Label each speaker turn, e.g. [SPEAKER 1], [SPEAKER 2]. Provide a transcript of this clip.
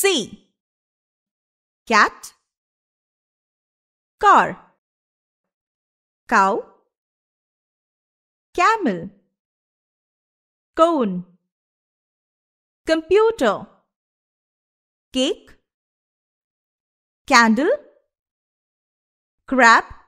[SPEAKER 1] C. Cat. Car. Cow. Camel. Cone. Computer. Cake. Candle. Crab